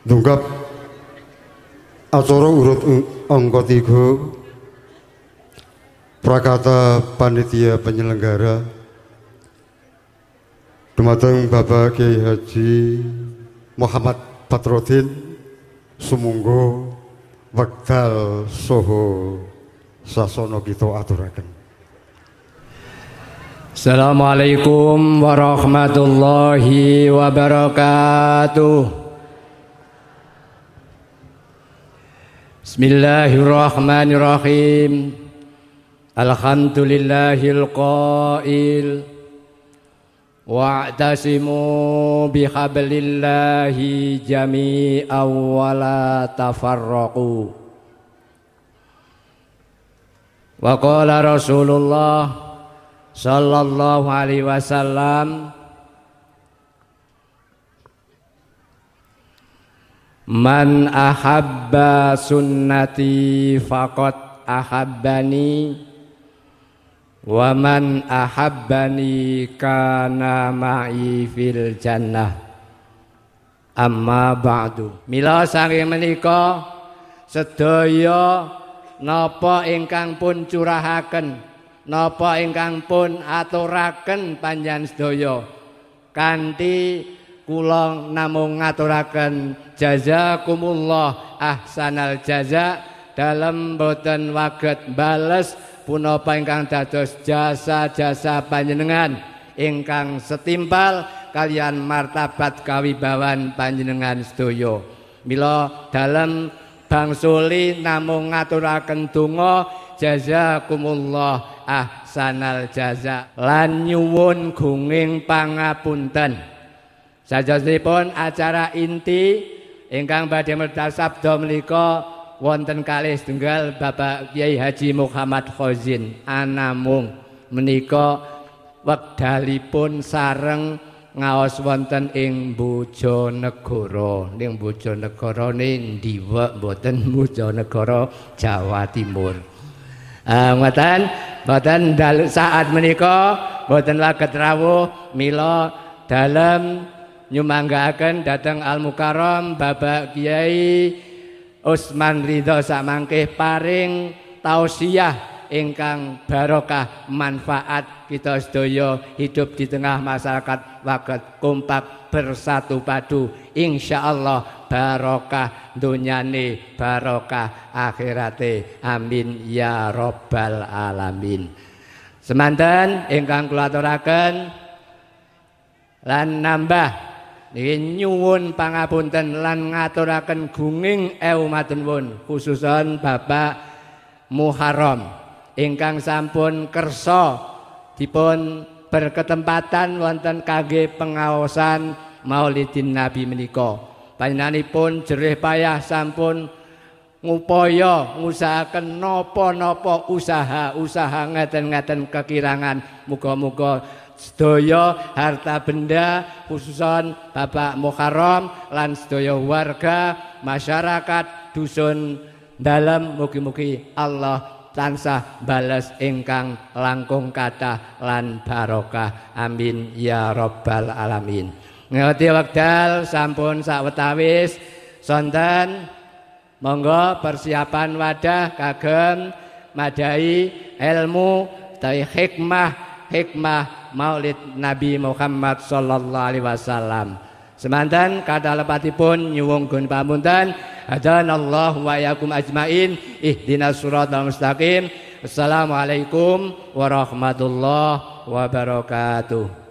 Nunggap acara urut angka 3 prakata panitia penyelenggara dumateng Bapak Kiai Haji Muhammad Patrudin sumunggo wekdal soho sasono kita aturaken Assalamualaikum warahmatullahi wabarakatuh Bismillahirrahmanirrahim. Alhamdulillahil qail. Wa'tasimu bihablillahi jami'a wa la tafarraqu. Wa qala Rasulullah sallallahu alaihi wasallam Man ahabba sunnati faqad ahabbani Wa man ahabbani kana ma'i fil jannah Amma ba'du Mila saking menika sedaya napa ingkang pun curahaken napa ingkang pun aturaken panjenengan sedaya kanthi kula namung ngaturaken jazakumullah ahsanal jaza dalam boten waget bales punapa ingkang dados jasa-jasa panjenengan ingkang setimpal kalian martabat kawibawan panjenengan sedaya mila dalam bangsuli namung ngaturaken donga jazakumullah ahsanal jaza lan nyuwun gunging pangapunten Sajatipun acara inti ingkang badhe medhar sabda menika wonten kalih setunggal Bapak Kiai Haji Muhammad Khozin anamung menika wekdalipun sareng ngaos wonten ing Bojonegoro ning Bojonegoro ning diwek mboten Bojonegoro Jawa Timur. Ah uh, ngoten saat menika mboten waget rawuh mila dalem nyumanggaaken datang Al Mukarram Bapak Kiai Usman Ridho Samangkeh paring tausiah ingkang barokah manfaat kita sedaya hidup di tengah masyarakat waket kompak bersatu padu insyaallah barokah dunyane barokah akhirate amin ya robbal alamin Semantan ingkang kula lan nambah Nggih nyuwun pangapunten lan ngaturaken gunging eumatenipun khususan Bapak Muharram ingkang sampun kersa dipun berketempatan wonten kangge pengaosan Maulidin Nabi menika. Panjenenganipun jerih payah sampun ngupaya ngusahakan napa-napa usaha-usaha ngeten-ngeten kekirangan muga-muga sedaya harta benda khususan Bapak Mukarram lan sedaya warga masyarakat dusun dalam mugi-mugi Allah tansah balas ingkang langkung kata lan barokah amin ya Robbal alamin Ngerti Wakdal, sampun sawetawis sonten monggo persiapan wadah kagem madai ilmu tai hikmah hikmah Maulid Nabi Muhammad sallallahu alaihi wasallam. Semanten kata pun nyuwung gun pamunten Allah wa yakum ajmain ihdinas siratal mustaqim. Assalamualaikum warahmatullahi wabarakatuh.